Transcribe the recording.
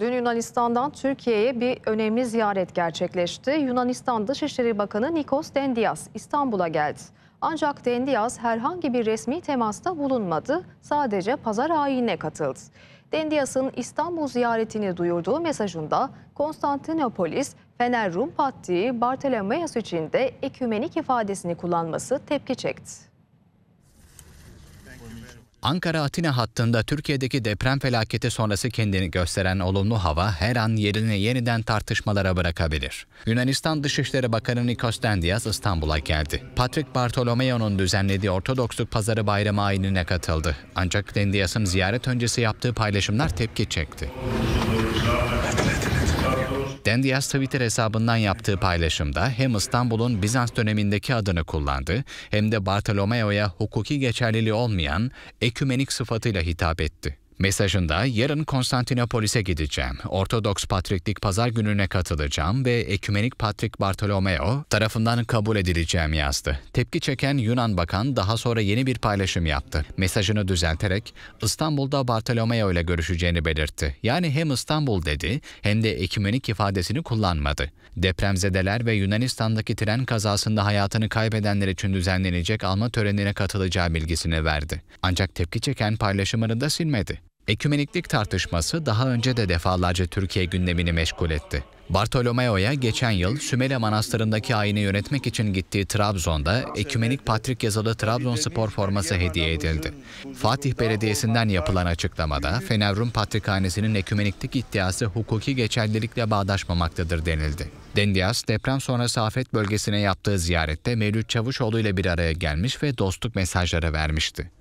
Dün Yunanistan'dan Türkiye'ye bir önemli ziyaret gerçekleşti. Yunanistan Dışişleri Bakanı Nikos Dendias İstanbul'a geldi. Ancak Dendias herhangi bir resmi temasta bulunmadı, sadece pazar ayinine katıldı. Dendias'ın İstanbul ziyaretini duyurduğu mesajında Konstantinopolis, Fener Rum Patriği Bartolomeus için de ekümenik ifadesini kullanması tepki çekti. Ankara-Atina hattında Türkiye'deki deprem felaketi sonrası kendini gösteren olumlu hava her an yerini yeniden tartışmalara bırakabilir. Yunanistan Dışişleri Bakanı Nikos Dendias İstanbul'a geldi. Patrick Bartolomeo'nun düzenlediği Ortodoksluk Pazarı bayramı ayinine katıldı. Ancak Dendias'ın ziyaret öncesi yaptığı paylaşımlar tepki çekti. Dendias Twitter hesabından yaptığı paylaşımda hem İstanbul'un Bizans dönemindeki adını kullandı hem de Bartolomeo'ya hukuki geçerliliği olmayan ekümenik sıfatıyla hitap etti. Mesajında yarın Konstantinopolis'e gideceğim, Ortodoks Patriklik Pazar gününe katılacağım ve Ekümenik Patrik Bartolomeo tarafından kabul edileceğim yazdı. Tepki çeken Yunan Bakan daha sonra yeni bir paylaşım yaptı. Mesajını düzelterek İstanbul'da Bartolomeo ile görüşeceğini belirtti. Yani hem İstanbul dedi hem de Ekümenik ifadesini kullanmadı. Depremzedeler ve Yunanistan'daki tren kazasında hayatını kaybedenler için düzenlenecek alma törenine katılacağı bilgisini verdi. Ancak tepki çeken paylaşımını da silmedi. Ekümeniklik tartışması daha önce de defalarca Türkiye gündemini meşgul etti. Bartolomeo'ya geçen yıl Sümele Manastırı'ndaki ayini yönetmek için gittiği Trabzon'da Ekümenik Patrik yazılı Trabzonspor forması hediye edildi. Fatih Belediyesi'nden yapılan açıklamada Fenerrum Patrikhanesi'nin ekümeniklik iddiası hukuki geçerlilikle bağdaşmamaktadır denildi. Dendias deprem sonrası afet bölgesine yaptığı ziyarette Mevlüt Çavuşoğlu ile bir araya gelmiş ve dostluk mesajları vermişti.